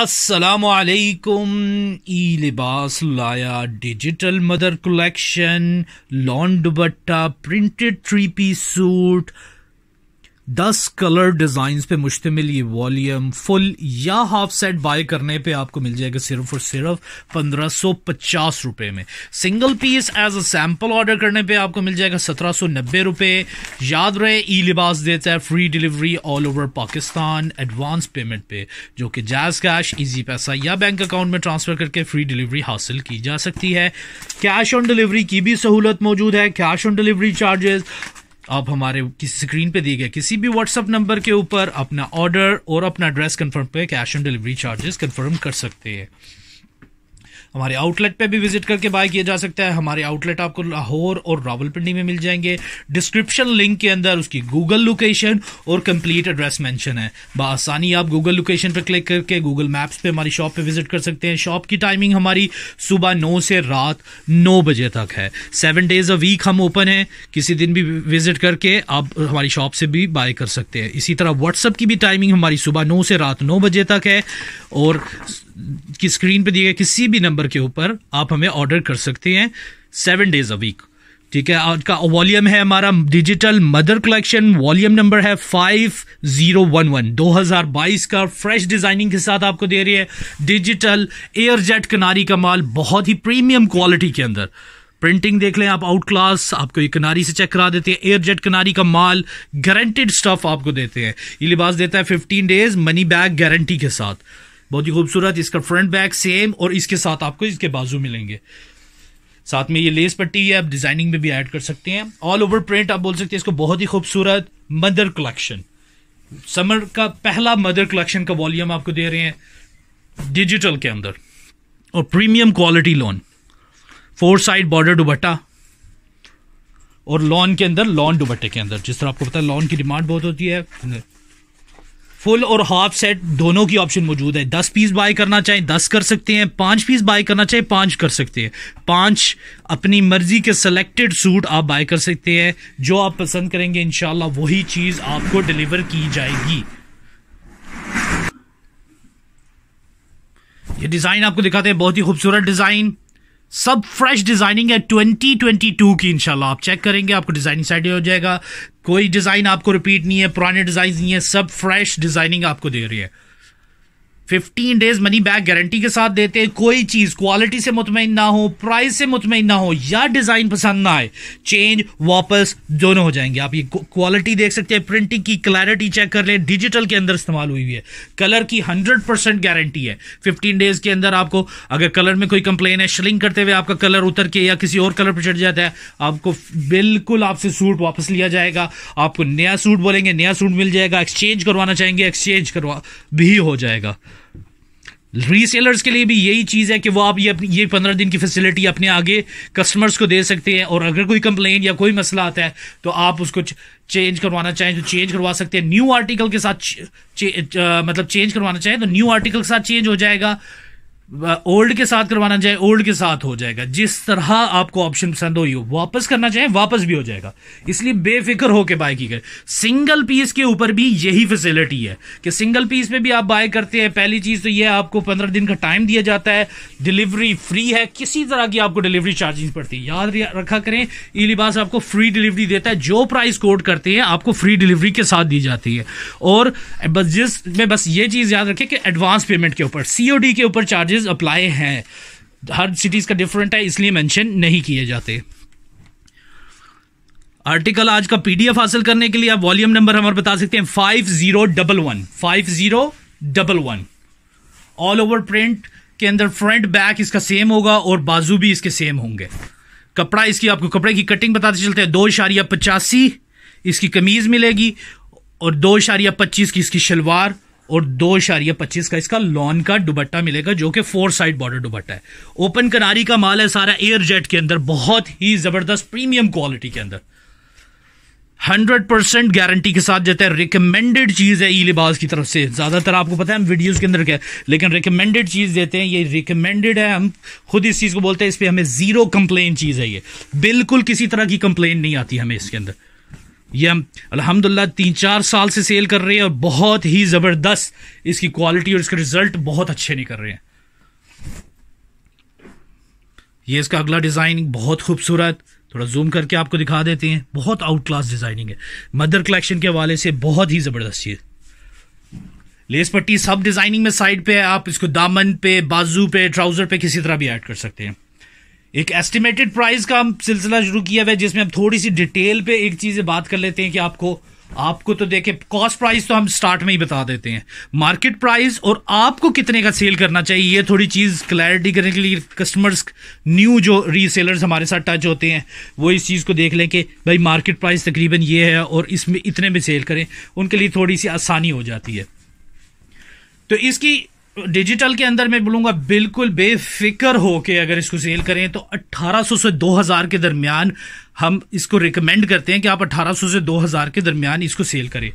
असलकुम ई लिबास लाया digital mother collection lawn बट्टा प्रिंटेड थ्री पीस सूट दस कलर डिज़ाइन पे मुश्तमिल ये वॉल्यूम फुल या हाफ सेट बाय करने पे आपको मिल जाएगा सिर्फ और सिर्फ पंद्रह सौ पचास रुपये में single piece as a sample order करने पे आपको मिल जाएगा सत्रह सौ नब्बे रुपये याद रहे ई लिबास देता है free delivery all over Pakistan advance payment पे जो कि जैज कैश ईजी पैसा या बैंक अकाउंट में ट्रांसफ़र करके फ्री डिलीवरी हासिल की जा सकती है कैश ऑन डिलीवरी की भी सहूलत मौजूद है कैश ऑन डिलीवरी चार्जेस आप हमारे किसी स्क्रीन पे दिए गए किसी भी व्हाट्सअप नंबर के ऊपर अपना ऑर्डर और अपना एड्रेस कंफर्म पे cash on delivery charges confirm कर सकते हैं हमारे आउटलेट पे भी विजिट करके बाय किया जा सकता है हमारे आउटलेट आपको लाहौर और रावलपिंडी में मिल जाएंगे डिस्क्रिप्शन लिंक के अंदर उसकी गूगल लोकेशन और कंप्लीट एड्रेस मेंशन है बसानी आप गूगल लोकेशन पर क्लिक करके गूगल मैप्स पे हमारी शॉप पे विजिट कर सकते हैं शॉप की टाइमिंग हमारी सुबह नौ से रात नौ बजे तक है सेवन डेज अ वीक हम ओपन है किसी दिन भी विजिट करके आप हमारी शॉप से भी बाय कर सकते हैं इसी तरह व्हाट्सअप की भी टाइमिंग हमारी सुबह नौ से रात नौ बजे तक है और की स्क्रीन पे दिए गए किसी भी नंबर के ऊपर आप हमें ऑर्डर कर सकते हैं सेवन डेज अ वीक ठीक है आज का वॉल्यूम है हमारा digital mother collection volume number है फाइव जीरो वन वन दो हजार बाईस का फ्रेश डिजाइनिंग के साथ आपको दे रही है डिजिटल एयर जेट कनारी का माल बहुत ही प्रीमियम क्वालिटी के अंदर प्रिंटिंग देख लें आप आउट क्लास आपको ये किनारी से चेक करा देते हैं एयर जेट कनारी का माल गारंटेड स्टफ आपको देते हैं ये लिबास देता है fifteen days money bag guarantee के साथ बहुत ही खूबसूरत इसका फ्रंट बैक सेम और इसके साथ आपको इसके बाजू मिलेंगे साथ में ये लेस पट्टी है आप डिजाइनिंग में भी ऐड कर सकते हैं ऑल ओवर प्रिंट आप बोल सकते हैं इसको बहुत ही खूबसूरत मदर कलेक्शन समर का पहला मदर कलेक्शन का वॉल्यूम आपको दे रहे हैं डिजिटल के अंदर और premium quality lawn four side border dupatta और लॉन के अंदर लॉन दुबट्टे के अंदर जिस तरह आपको पता है लॉन की डिमांड बहुत होती है फुल और हाफ सेट दोनों की ऑप्शन मौजूद है दस पीस बाय करना चाहे दस कर सकते हैं पांच पीस बाय करना चाहें पांच कर सकते हैं पांच अपनी मर्जी के सेलेक्टेड सूट आप बाय कर सकते हैं जो आप पसंद करेंगे इनशाला वही चीज़ आपको डिलीवर की जाएगी ये डिज़ाइन आपको दिखाते हैं बहुत ही खूबसूरत डिज़ाइन सब फ्रेश डिज़ाइनिंग है 2022 की इंशाल्लाह आप चेक करेंगे आपको डिज़ाइनिंग साइड हो जाएगा कोई डिज़ाइन आपको रिपीट नहीं है पुराने डिज़ाइन नहीं है सब फ्रेश डिज़ाइनिंग आपको दे रही है fifteen days money back guarantee के साथ देते हैं कोई चीज़ क्वालिटी से मुतमिन ना हो प्राइस से मुतमिन ना हो या डिज़ाइन पसंद ना आए चेंज वापस दोनों हो जाएंगे आप ये क्वालिटी देख सकते हैं प्रिंटिंग की क्लैरिटी चेक कर लें डिजिटल के अंदर इस्तेमाल हुई हुई है कलर की हंड्रेड परसेंट गारंटी है फिफ्टीन डेज के अंदर आपको अगर कलर में कोई कंप्लेन है श्रिंग करते हुए आपका कलर उतर के या किसी और कलर पर चढ़ जाता है आपको बिल्कुल आपसे सूट वापस लिया जाएगा आपको नया सूट बोलेंगे नया सूट मिल जाएगा एक्सचेंज करवाना चाहेंगे एक्सचेंज करवा भी हो जाएगा रीसेलर्स के लिए भी यही चीज़ है कि वो आप ये ये पंद्रह दिन की फैसिलिटी अपने आगे कस्टमर्स को दे सकते हैं और अगर कोई कंप्लेन या कोई मसला आता है तो आप उसको चेंज करवाना चाहें तो चेंज करवा सकते हैं न्यू आर्टिकल के साथ चे, चे, मतलब चेंज करवाना चाहें तो न्यू आर्टिकल के साथ चेंज हो जाएगा ओल्ड के साथ करवाना चाहे ओल्ड के साथ हो जाएगा जिस तरह आपको ऑप्शन पसंद हो यू वापस करना चाहे वापस भी हो जाएगा इसलिए बेफिक्र होकर बाय की गए सिंगल पीस के ऊपर भी यही फैसिलिटी है कि सिंगल पीस पे भी आप बाय करते हैं पहली चीज़ तो यह आपको पंद्रह दिन का टाइम दिया जाता है डिलीवरी फ्री है किसी तरह की आपको डिलीवरी चार्जिंग पड़ती है याद रखा करें ई लिबास आपको फ्री डिलीवरी देता है जो प्राइस कोड करते हैं आपको फ्री डिलीवरी के साथ दी जाती है और बस जिस में बस ये चीज़ याद रखें कि एडवांस पेमेंट के ऊपर सी के ऊपर चार्जेस चेंजेस अप्लाई हैं हर सिटीज़ का डिफरेंट है इसलिए मेंशन नहीं किए जाते आर्टिकल आज का पीडीएफ हासिल करने के लिए आप वॉल्यूम नंबर हमारे बता सकते हैं five zero double one five zero double one all over print के अंदर फ्रंट बैक इसका सेम होगा और बाजू भी इसके सेम होंगे कपड़ा इसकी आपको कपड़े की कटिंग बताते चलते हैं दो इशारिया पचासी इसकी कमीज़ मिलेगी और दो इशारिया पच्चीस की इसकी शलवार और दो इशारिया पच्चीस का इसका लॉन का दुबट्टा मिलेगा जो कि फोर साइड बॉर्डर दुबट्टा है ओपन कनारी का माल है सारा एयर जेट के अंदर बहुत ही जबरदस्त प्रीमियम क्वालिटी के अंदर हंड्रेड परसेंट गारंटी के साथ जाता है रिकमेंडेड चीज़ है ई लिबास की तरफ से ज़्यादातर आपको पता है हम वीडियोज़ के अंदर क्या लेकिन रिकमेंडेड चीज़ देते हैं ये रिकमेंडेड है हम खुद इस चीज़ को बोलते हैं इस पर हमें ज़ीरो कंप्लेन चीज़ है ये बिल्कुल किसी तरह की कंप्लेन नहीं आती हमें इसके अंदर ये हम अलहमदिल्ला तीन चार साल से सेल कर रहे हैं और बहुत ही ज़बरदस्त इसकी क्वालिटी और इसके रिज़ल्ट बहुत अच्छे निकल रहे हैं ये इसका अगला डिज़ाइन बहुत खूबसूरत थोड़ा जूम करके आपको दिखा देते हैं बहुत आउट क्लास डिज़ाइनिंग है मदर कलेक्शन के हवाले से बहुत ही ज़बरदस्त ये लेस पट्टी सब डिज़ाइनिंग में साइड पे है आप इसको दामन पे बाजू पे ट्राउज़र पे किसी तरह भी ऐड कर सकते हैं एक एस्टिमेटेड प्राइस का हम सिलसिला शुरू किया हुआ है जिसमें हम थोड़ी सी डिटेल पे एक चीज बात कर लेते हैं कि आपको आपको तो देखे कॉस्ट प्राइस तो हम स्टार्ट में ही बता देते हैं मार्केट प्राइस और आपको कितने का सेल करना चाहिए ये थोड़ी चीज़ क्लैरिटी करने के लिए कस्टमर्स न्यू जो रीसेलर्स हमारे साथ टच होते हैं वो इस चीज़ को देख लें कि भाई मार्केट प्राइस तकरीबन ये है और इसमें इतने में सेल करें उनके लिए थोड़ी सी आसानी हो जाती है तो इसकी डिजिटल के अंदर मैं बोलूंगा बिल्कुल बेफिक्र होके अगर इसको सेल करें तो 1800 से 2000 के दरमियान हम इसको रिकमेंड करते हैं कि आप 1800 से 2000 के दरमियान इसको सेल करें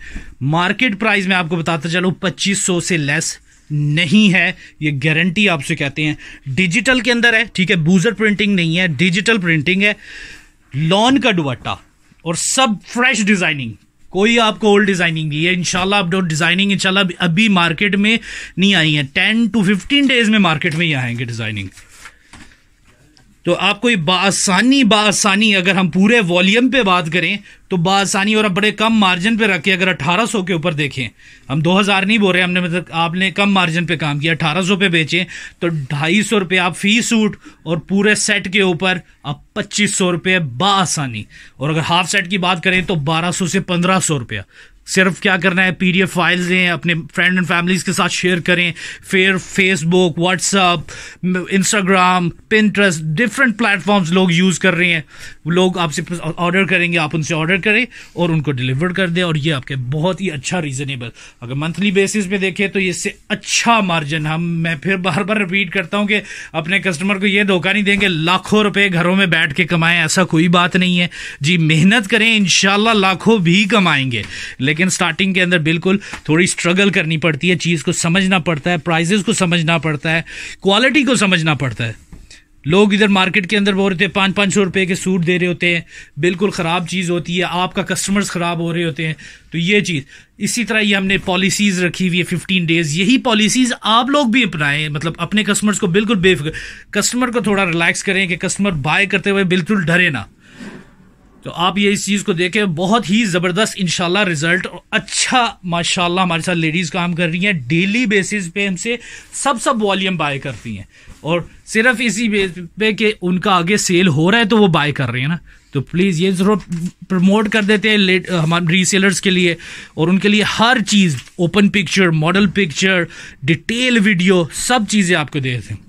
मार्केट प्राइस में आपको बताता चलो 2500 से लेस नहीं है ये गारंटी आपसे कहते हैं डिजिटल के अंदर है ठीक है बूजर प्रिंटिंग नहीं है डिजिटल प्रिंटिंग है लॉन का दुबट्टा और सब फ्रेश डिजाइनिंग कोई आपको ओल्ड डिजाइनिंग नहीं है इनशाला आप डिजाइनिंग इनशाला अभी मार्केट में नहीं आई है टेन टू फिफ्टीन डेज में मार्केट में ही आएंगे डिजाइनिंग तो आपको ये बासानी बासानी अगर हम पूरे वॉल्यूम पे बात करें तो बासानी और आप बड़े कम मार्जिन पे रखें अगर 1800 के ऊपर देखें हम 2000 नहीं बोल रहे हमने मतलब आपने कम मार्जिन पे काम किया 1800 पे बेचे तो ढाई सौ रुपये आप फी सूट और पूरे सेट के ऊपर आप पच्चीस सौ रुपये बासानी और अगर हाफ सेट की बात करें तो बारह से पंद्रह सौ रुपया सिर्फ क्या करना है पीडीएफ फाइल्स दें अपने फ्रेंड एंड फैमिलीज के साथ शेयर करें फिर Facebook WhatsApp Instagram Pinterest different platforms लोग यूज़ कर रहे हैं लोग आपसे ऑर्डर करेंगे आप उनसे ऑर्डर करें और उनको डिलीवर कर दें और ये आपके बहुत ही अच्छा रीज़नेबल अगर मंथली बेसिस पे देखें तो इससे अच्छा मार्जिन हम मैं फिर बार बार रिपीट करता हूँ कि अपने कस्टमर को ये धोखा नहीं देंगे लाखों रुपये घरों में बैठ के कमाएं ऐसा कोई बात नहीं है जी मेहनत करें इन लाखों भी कमाएंगे लेकिन लेकिन स्टार्टिंग के अंदर बिल्कुल थोड़ी स्ट्रगल करनी पड़ती है चीज़ को समझना पड़ता है प्राइजेस को समझना पड़ता है क्वालिटी को समझना पड़ता है लोग इधर मार्केट के अंदर बोल रहे थे पाँच पाँच सौ रुपये के सूट दे रहे होते हैं बिल्कुल ख़राब चीज़ होती है आपका कस्टमर्स ख़राब हो रहे होते हैं तो ये चीज़ इसी तरह ये हमने पॉलिसीज़ रखी हुई है फिफ्टीन डेज़ यही पॉलिसीज़ आप लोग भी अपनाएं मतलब अपने कस्टमर्स को बिल्कुल बेफ कस्टमर को थोड़ा रिलैक्स करें कि कस्टमर बाय करते हुए बिल्कुल डरे ना तो आप ये इस चीज़ को देखें बहुत ही ज़बरदस्त इनशाला रिजल्ट और अच्छा माशाल्लाह हमारे साथ लेडीज़ काम कर रही हैं डेली बेसिस पे हमसे सब सब वॉल्यूम बाय करती हैं और सिर्फ इसी बेस पे कि उनका आगे सेल हो रहा है तो वो बाय कर रही है ना तो प्लीज़ ये ज़रूर प्रमोट कर देते हैं लेट हमारे रीसेलर्स के लिए और उनके लिए हर चीज़ open picture model picture detail video सब चीज़ें आपको देते हैं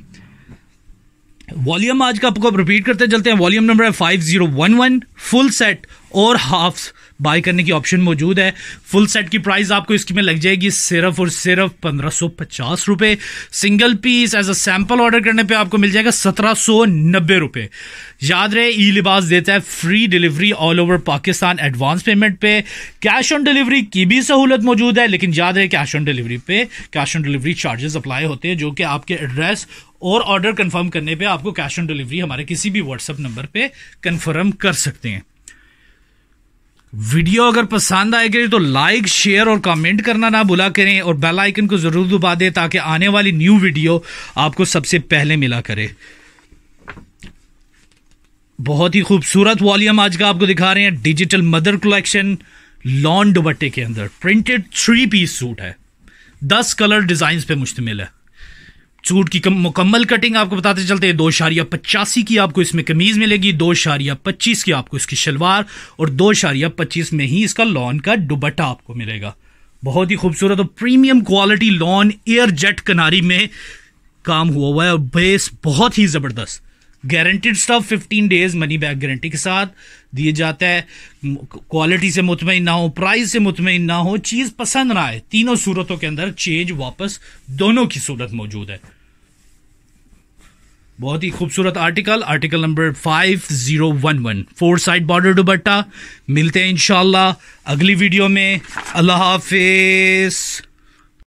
वॉल्यूम आज का आपको रिपीट करते चलते हैं वॉल्यूम नंबर है five zero one one full set और हाफ बाई करने की ऑप्शन मौजूद है फुल सेट की प्राइस आपको इसकी में लग जाएगी सिर्फ और सिर्फ पंद्रह सौ पचास रुपए single piece as a sample order करने पे आपको मिल जाएगा सत्रह सौ नब्बे रुपए याद रहे ई लिबास देता है free delivery all over Pakistan advance payment पे कैश ऑन डिलीवरी की भी सहूलत मौजूद है लेकिन याद रहे कैश ऑन डिलीवरी पे cash on delivery charges apply होते हैं जो कि आपके एड्रेस और ऑर्डर कंफर्म करने पे आपको कैश ऑन डिलीवरी हमारे किसी भी व्हाट्सएप नंबर पे कंफर्म कर सकते हैं वीडियो अगर पसंद आएगी तो लाइक शेयर और कमेंट करना ना भूला करें और बेल आइकन को ज़रूर दबा दें ताकि आने वाली न्यू वीडियो आपको सबसे पहले मिला करे बहुत ही खूबसूरत वॉल्यूम आज का आपको दिखा रहे हैं डिजिटल मदर कलेक्शन लॉन दुबट्टे के अंदर प्रिंटेड थ्री पीस सूट है दस कलर डिजाइन पे मुश्तमिल है सूट की मुकम्मल कटिंग आपको बताते चलते हैं दो शारिया पचासी की आपको इसमें कमीज मिलेगी दो शारिया पच्चीस की आपको इसकी शलवार और दो शारिया पच्चीस में ही इसका लॉन का दुबट्टा आपको मिलेगा बहुत ही खूबसूरत और premium quality lawn air jet किनारी में काम हुआ हुआ है और बेस बहुत ही ज़बरदस्त guaranteed stuff 15 days money back guarantee के साथ दिए जाता है क्वालिटी से मुतमिन ना हो प्राइस से मुतमिन ना हो चीज़ पसंद ना आए तीनों सूरतों के अंदर चेंज वापस दोनों की सूरत मौजूद है बहुत ही खूबसूरत article article number five zero one one four side border dupatta मिलते हैं इन अगली वीडियो में अल्लाह हाफिज़